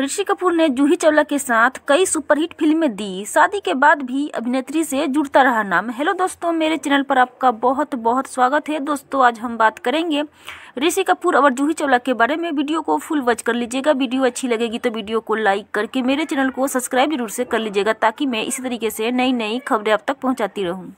ऋषि कपूर ने जूही चावला के साथ कई सुपरहिट फिल्में दी शादी के बाद भी अभिनेत्री से जुड़ता रहा नाम हेलो दोस्तों मेरे चैनल पर आपका बहुत बहुत स्वागत है दोस्तों आज हम बात करेंगे ऋषि कपूर और जूही चावला के बारे में वीडियो को फुल वॉच कर लीजिएगा वीडियो अच्छी लगेगी तो वीडियो को लाइक करके मेरे चैनल को सब्सक्राइब जरूर से कर लीजिएगा ताकि मैं इसी तरीके से नई नई खबरें आप तक पहुँचाती रहूँ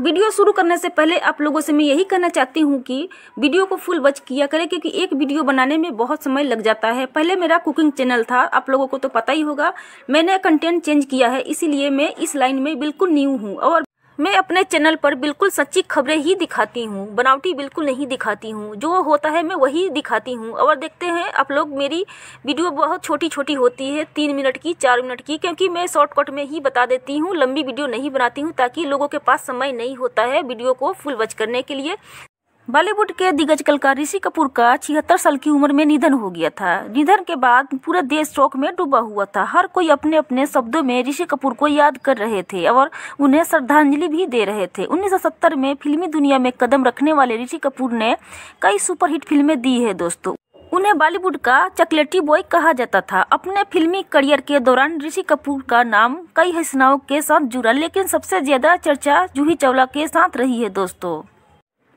वीडियो शुरू करने से पहले आप लोगों से मैं यही कहना चाहती हूँ कि वीडियो को फुल वॉच किया करें क्योंकि एक वीडियो बनाने में बहुत समय लग जाता है पहले मेरा कुकिंग चैनल था आप लोगों को तो पता ही होगा मैंने कंटेंट चेंज किया है इसीलिए मैं इस लाइन में बिल्कुल न्यू हूँ और मैं अपने चैनल पर बिल्कुल सच्ची खबरें ही दिखाती हूँ बनावटी बिल्कुल नहीं दिखाती हूँ जो होता है मैं वही दिखाती हूँ और देखते हैं आप लोग मेरी वीडियो बहुत छोटी छोटी होती है तीन मिनट की चार मिनट की क्योंकि मैं शॉर्टकट में ही बता देती हूँ लंबी वीडियो नहीं बनाती हूँ ताकि लोगों के पास समय नहीं होता है वीडियो को फुल वॉच करने के लिए बॉलीवुड के दिग्गज कलाकार ऋषि कपूर का छिहत्तर साल की उम्र में निधन हो गया था निधन के बाद पूरा देश शोक में डूबा हुआ था हर कोई अपने अपने शब्दों में ऋषि कपूर को याद कर रहे थे और उन्हें श्रद्धांजलि भी दे रहे थे 1970 में फिल्मी दुनिया में कदम रखने वाले ऋषि कपूर ने कई सुपरहिट फिल्में दी है दोस्तों उन्हें बॉलीवुड का चॉकलेटी बॉय कहा जाता था अपने फिल्मी करियर के दौरान ऋषि कपूर का नाम कई हसनाओं के साथ जुड़ा लेकिन सबसे ज्यादा चर्चा जूही चावला के साथ रही है दोस्तों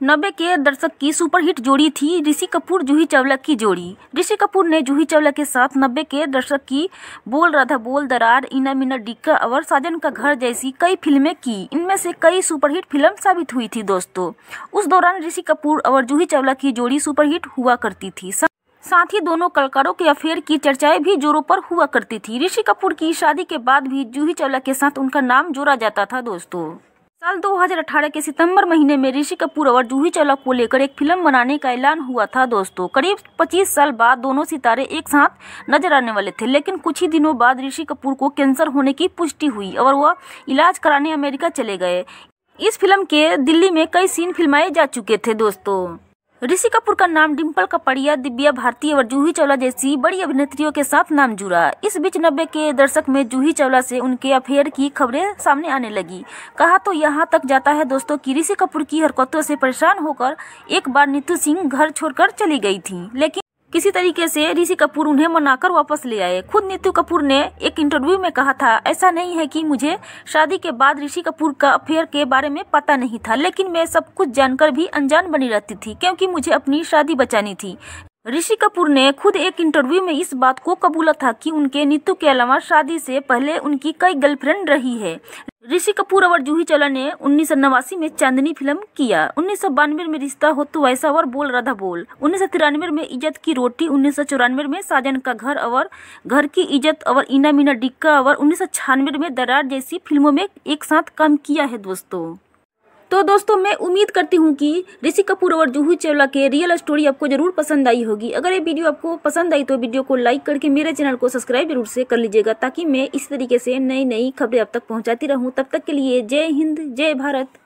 नब्बे के दर्शक की सुपरहिट जोड़ी थी ऋषि कपूर जूही चावला की जोड़ी ऋषि कपूर ने जूही चावला के साथ नब्बे के दर्शक की बोल राधा बोल दरार इना मीना डिक्का और साजन का घर जैसी कई फिल्में की इनमें से कई सुपरहिट फिल्म साबित हुई थी दोस्तों उस दौरान ऋषि कपूर और जूही चावला की जोड़ी सुपरहिट हुआ करती थी साथ ही दोनों कलाकारों के अफेयर की चर्चाएं भी जोरों पर हुआ करती थी ऋषि कपूर की शादी के बाद भी जूही चावला के साथ उनका नाम जोड़ा जाता था दोस्तों साल 2018 के सितंबर महीने में ऋषि कपूर और जूही चौला को लेकर एक फिल्म बनाने का ऐलान हुआ था दोस्तों करीब 25 साल बाद दोनों सितारे एक साथ नजर आने वाले थे लेकिन कुछ ही दिनों बाद ऋषि कपूर को कैंसर होने की पुष्टि हुई और वह इलाज कराने अमेरिका चले गए इस फिल्म के दिल्ली में कई सीन फिल्माए जा चुके थे दोस्तों ऋषि कपूर का नाम डिम्पल कपड़िया दिव्या भारती और जूही चावला जैसी बड़ी अभिनेत्रियों के साथ नाम जुड़ा इस बीच नब्बे के दर्शक में जूही चावला से उनके अफेयर की खबरें सामने आने लगी कहा तो यहाँ तक जाता है दोस्तों की ऋषि कपूर की हरकतों से परेशान होकर एक बार नीतू सिंह घर छोड़कर चली गई थी लेकिन किसी तरीके से ऋषि कपूर उन्हें मनाकर वापस ले आए खुद नीतू कपूर ने एक इंटरव्यू में कहा था ऐसा नहीं है कि मुझे शादी के बाद ऋषि कपूर का अफेयर के बारे में पता नहीं था लेकिन मैं सब कुछ जानकर भी अनजान बनी रहती थी क्योंकि मुझे अपनी शादी बचानी थी ऋषि कपूर ने खुद एक इंटरव्यू में इस बात को कबूला था कि उनके नीतू के अलावा शादी से पहले उनकी कई गर्लफ्रेंड रही है ऋषि कपूर और जूही चौला ने उन्नीस नवासी में चांदनी फिल्म किया उन्नीस सौ बानवे में रिश्ता हो तो वैसा और बोल राधा बोल उन्नीस सौ तिरानवे में इज्जत की रोटी उन्नीस सौ चौरानवे में साजन का घर और घर की इज्जत और इना मीना डिक्का और उन्नीस सौ छियानवे में दरार जैसी फिल्मों में एक साथ काम किया है दोस्तों तो दोस्तों मैं उम्मीद करती हूँ कि ऋषि कपूर और जूहू चावला के रियल स्टोरी आपको जरूर पसंद आई होगी अगर ये वीडियो आपको पसंद आई तो वीडियो को लाइक करके मेरे चैनल को सब्सक्राइब जरूर से कर लीजिएगा ताकि मैं इस तरीके से नई नई खबरें आप तक पहुँचाती रहूँ तब तक के लिए जय हिंद जय भारत